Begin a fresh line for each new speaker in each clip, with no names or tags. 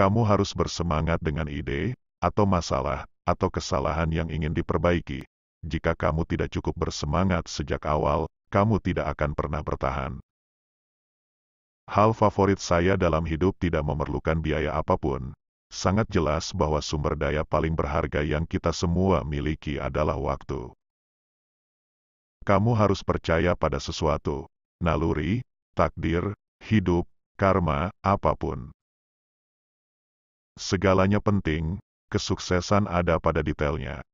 Kamu harus bersemangat dengan ide, atau masalah, atau kesalahan yang ingin diperbaiki. Jika kamu tidak cukup bersemangat sejak awal, kamu tidak akan pernah bertahan. Hal favorit saya dalam hidup tidak memerlukan biaya apapun. Sangat jelas bahwa sumber daya paling berharga yang kita semua miliki adalah waktu. Kamu harus percaya pada sesuatu, naluri, takdir, hidup, karma, apapun. Segalanya penting, kesuksesan ada pada detailnya.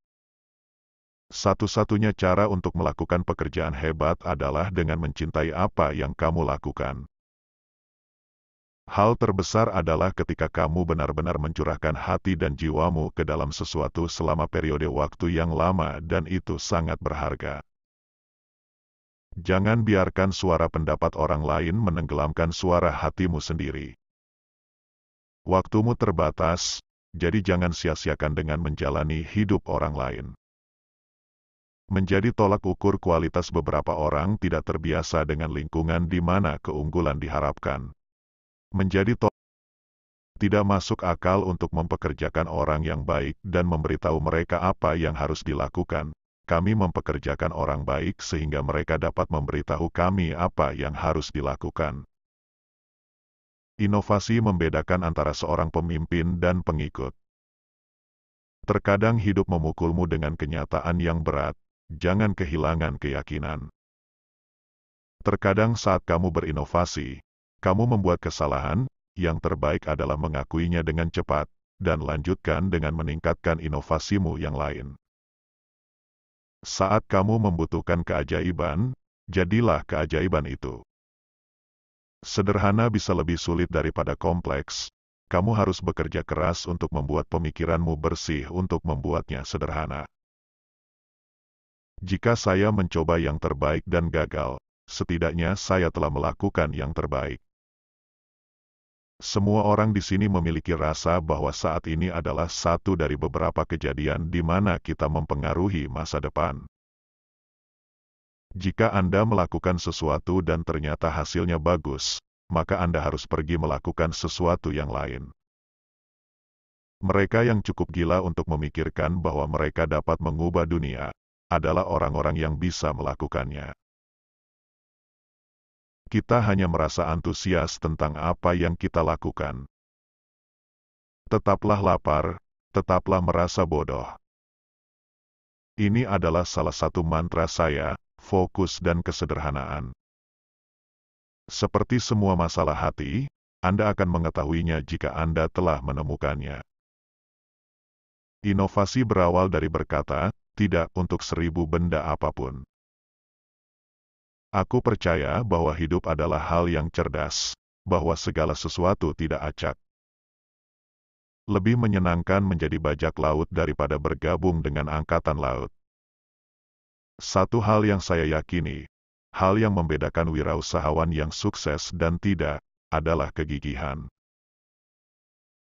Satu-satunya cara untuk melakukan pekerjaan hebat adalah dengan mencintai apa yang kamu lakukan. Hal terbesar adalah ketika kamu benar-benar mencurahkan hati dan jiwamu ke dalam sesuatu selama periode waktu yang lama dan itu sangat berharga. Jangan biarkan suara pendapat orang lain menenggelamkan suara hatimu sendiri. Waktumu terbatas, jadi jangan sia-siakan dengan menjalani hidup orang lain. Menjadi tolak ukur kualitas beberapa orang tidak terbiasa dengan lingkungan di mana keunggulan diharapkan. Menjadi tolak tidak masuk akal untuk mempekerjakan orang yang baik dan memberitahu mereka apa yang harus dilakukan. Kami mempekerjakan orang baik sehingga mereka dapat memberitahu kami apa yang harus dilakukan. Inovasi membedakan antara seorang pemimpin dan pengikut. Terkadang hidup memukulmu dengan kenyataan yang berat, jangan kehilangan keyakinan. Terkadang saat kamu berinovasi, kamu membuat kesalahan, yang terbaik adalah mengakuinya dengan cepat, dan lanjutkan dengan meningkatkan inovasimu yang lain. Saat kamu membutuhkan keajaiban, jadilah keajaiban itu. Sederhana bisa lebih sulit daripada kompleks. Kamu harus bekerja keras untuk membuat pemikiranmu bersih untuk membuatnya sederhana. Jika saya mencoba yang terbaik dan gagal, setidaknya saya telah melakukan yang terbaik. Semua orang di sini memiliki rasa bahwa saat ini adalah satu dari beberapa kejadian di mana kita mempengaruhi masa depan. Jika Anda melakukan sesuatu dan ternyata hasilnya bagus, maka Anda harus pergi melakukan sesuatu yang lain. Mereka yang cukup gila untuk memikirkan bahwa mereka dapat mengubah dunia adalah orang-orang yang bisa melakukannya. Kita hanya merasa antusias tentang apa yang kita lakukan. Tetaplah lapar, tetaplah merasa bodoh. Ini adalah salah satu mantra saya fokus dan kesederhanaan. Seperti semua masalah hati, Anda akan mengetahuinya jika Anda telah menemukannya. Inovasi berawal dari berkata, tidak untuk seribu benda apapun. Aku percaya bahwa hidup adalah hal yang cerdas, bahwa segala sesuatu tidak acak. Lebih menyenangkan menjadi bajak laut daripada bergabung dengan angkatan laut. Satu hal yang saya yakini, hal yang membedakan wirausahawan yang sukses dan tidak, adalah kegigihan.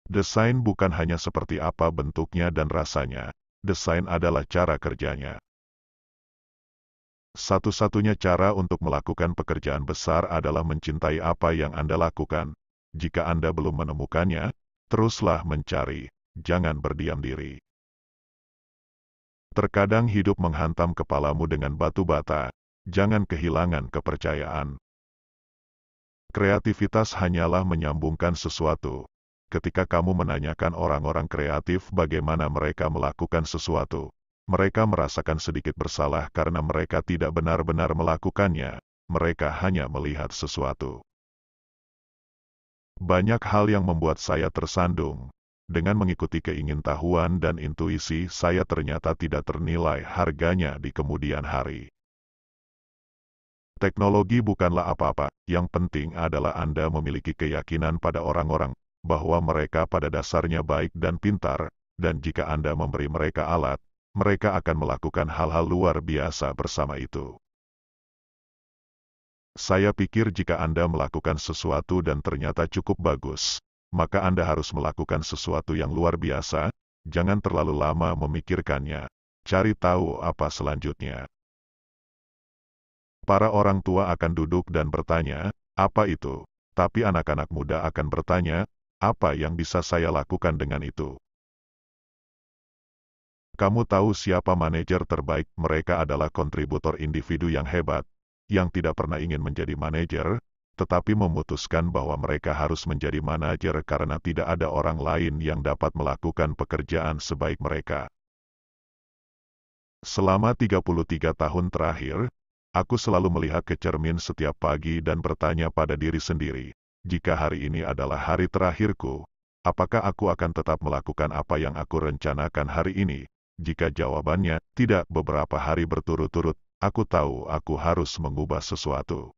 Desain bukan hanya seperti apa bentuknya dan rasanya, desain adalah cara kerjanya. Satu-satunya cara untuk melakukan pekerjaan besar adalah mencintai apa yang Anda lakukan. Jika Anda belum menemukannya, teruslah mencari, jangan berdiam diri. Terkadang hidup menghantam kepalamu dengan batu bata. Jangan kehilangan kepercayaan. Kreativitas hanyalah menyambungkan sesuatu. Ketika kamu menanyakan orang-orang kreatif bagaimana mereka melakukan sesuatu, mereka merasakan sedikit bersalah karena mereka tidak benar-benar melakukannya. Mereka hanya melihat sesuatu. Banyak hal yang membuat saya tersandung, dengan mengikuti keingintahuan dan intuisi, saya ternyata tidak ternilai harganya di kemudian hari. Teknologi bukanlah apa-apa, yang penting adalah Anda memiliki keyakinan pada orang-orang, bahwa mereka pada dasarnya baik dan pintar, dan jika Anda memberi mereka alat, mereka akan melakukan hal-hal luar biasa bersama itu. Saya pikir jika Anda melakukan sesuatu dan ternyata cukup bagus, maka Anda harus melakukan sesuatu yang luar biasa, jangan terlalu lama memikirkannya. Cari tahu apa selanjutnya. Para orang tua akan duduk dan bertanya, apa itu? Tapi anak-anak muda akan bertanya, apa yang bisa saya lakukan dengan itu? Kamu tahu siapa manajer terbaik? Mereka adalah kontributor individu yang hebat, yang tidak pernah ingin menjadi manajer, tetapi memutuskan bahwa mereka harus menjadi manajer karena tidak ada orang lain yang dapat melakukan pekerjaan sebaik mereka. Selama 33 tahun terakhir, aku selalu melihat ke cermin setiap pagi dan bertanya pada diri sendiri, jika hari ini adalah hari terakhirku, apakah aku akan tetap melakukan apa yang aku rencanakan hari ini? Jika jawabannya tidak beberapa hari berturut-turut, aku tahu aku harus mengubah sesuatu.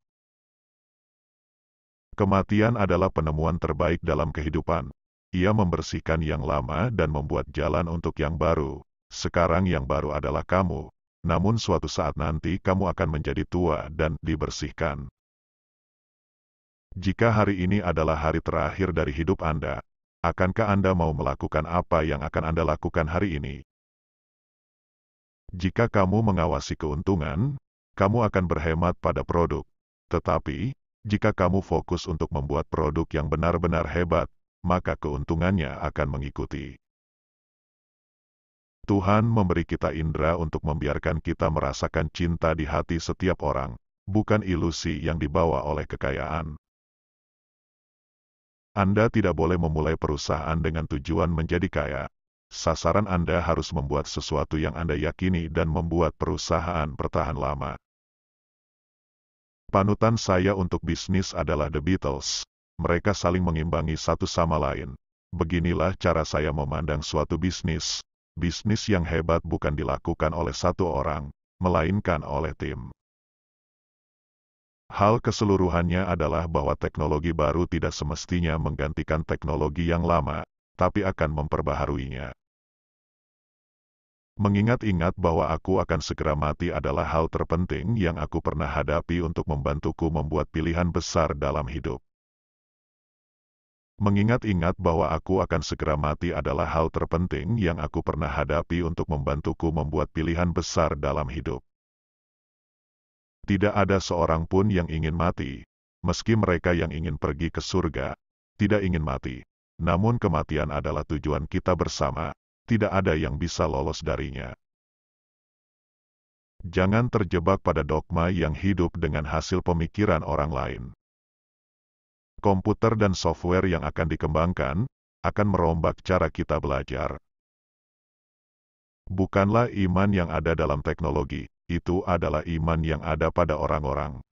Kematian adalah penemuan terbaik dalam kehidupan. Ia membersihkan yang lama dan membuat jalan untuk yang baru. Sekarang yang baru adalah kamu. Namun suatu saat nanti kamu akan menjadi tua dan dibersihkan. Jika hari ini adalah hari terakhir dari hidup Anda, akankah Anda mau melakukan apa yang akan Anda lakukan hari ini? Jika kamu mengawasi keuntungan, kamu akan berhemat pada produk. Tetapi, jika kamu fokus untuk membuat produk yang benar-benar hebat, maka keuntungannya akan mengikuti. Tuhan memberi kita indera untuk membiarkan kita merasakan cinta di hati setiap orang, bukan ilusi yang dibawa oleh kekayaan. Anda tidak boleh memulai perusahaan dengan tujuan menjadi kaya. Sasaran Anda harus membuat sesuatu yang Anda yakini dan membuat perusahaan bertahan lama. Panutan saya untuk bisnis adalah The Beatles. Mereka saling mengimbangi satu sama lain. Beginilah cara saya memandang suatu bisnis. Bisnis yang hebat bukan dilakukan oleh satu orang, melainkan oleh tim. Hal keseluruhannya adalah bahwa teknologi baru tidak semestinya menggantikan teknologi yang lama, tapi akan memperbaharuinya. Mengingat-ingat bahwa aku akan segera mati adalah hal terpenting yang aku pernah hadapi untuk membantuku membuat pilihan besar dalam hidup. Mengingat-ingat bahwa aku akan segera mati adalah hal terpenting yang aku pernah hadapi untuk membantuku membuat pilihan besar dalam hidup. Tidak ada seorang pun yang ingin mati, meski mereka yang ingin pergi ke surga, tidak ingin mati. Namun kematian adalah tujuan kita bersama, tidak ada yang bisa lolos darinya. Jangan terjebak pada dogma yang hidup dengan hasil pemikiran orang lain. Komputer dan software yang akan dikembangkan akan merombak cara kita belajar. Bukanlah iman yang ada dalam teknologi, itu adalah iman yang ada pada orang-orang.